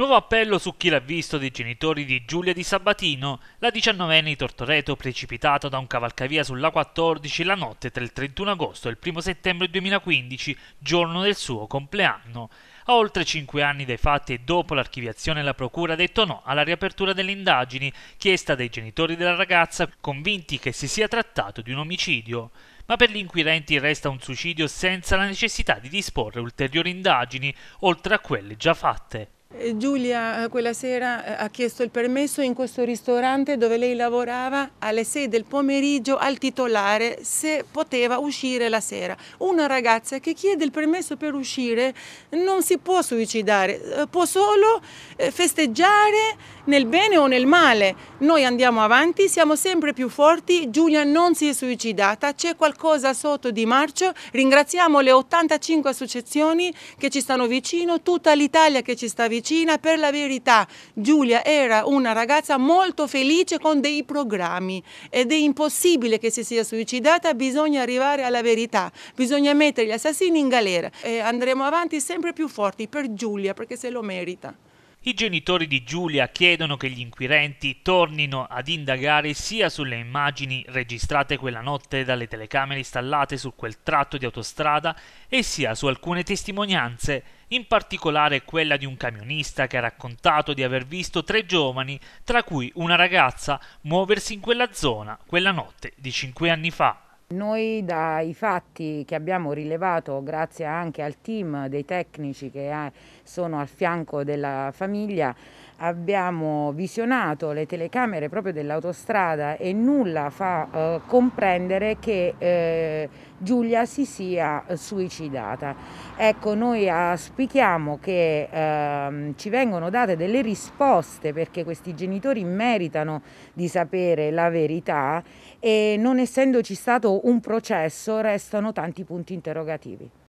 Nuovo appello su chi l'ha visto dei genitori di Giulia di Sabatino, la 19enne di Tortoreto precipitata da un cavalcavia sulla 14 la notte tra il 31 agosto e il 1 settembre 2015, giorno del suo compleanno. A oltre 5 anni dai fatti e dopo l'archiviazione la procura ha detto no alla riapertura delle indagini chiesta dai genitori della ragazza convinti che si sia trattato di un omicidio ma per gli inquirenti resta un suicidio senza la necessità di disporre ulteriori indagini oltre a quelle già fatte. Eh, Giulia eh, quella sera eh, ha chiesto il permesso in questo ristorante dove lei lavorava alle 6 del pomeriggio al titolare se poteva uscire la sera. Una ragazza che chiede il permesso per uscire non si può suicidare, può solo festeggiare nel bene o nel male. Noi andiamo avanti, siamo sempre più forti, Giulia non si è suicidata, c'è qualcosa sotto di marcio, ringraziamo le 85 associazioni che ci stanno vicino, tutta l'Italia che ci sta vicino vicina, per la verità Giulia era una ragazza molto felice con dei programmi ed è impossibile che si sia suicidata, bisogna arrivare alla verità, bisogna mettere gli assassini in galera e andremo avanti sempre più forti per Giulia perché se lo merita. I genitori di Giulia chiedono che gli inquirenti tornino ad indagare sia sulle immagini registrate quella notte dalle telecamere installate su quel tratto di autostrada e sia su alcune testimonianze, in particolare quella di un camionista che ha raccontato di aver visto tre giovani, tra cui una ragazza, muoversi in quella zona quella notte di cinque anni fa. Noi dai fatti che abbiamo rilevato grazie anche al team dei tecnici che eh, sono al fianco della famiglia abbiamo visionato le telecamere proprio dell'autostrada e nulla fa eh, comprendere che eh, Giulia si sia eh, suicidata. Ecco, noi auspichiamo che ehm, ci vengano date delle risposte perché questi genitori meritano di sapere la verità e non essendoci stato un processo restano tanti punti interrogativi.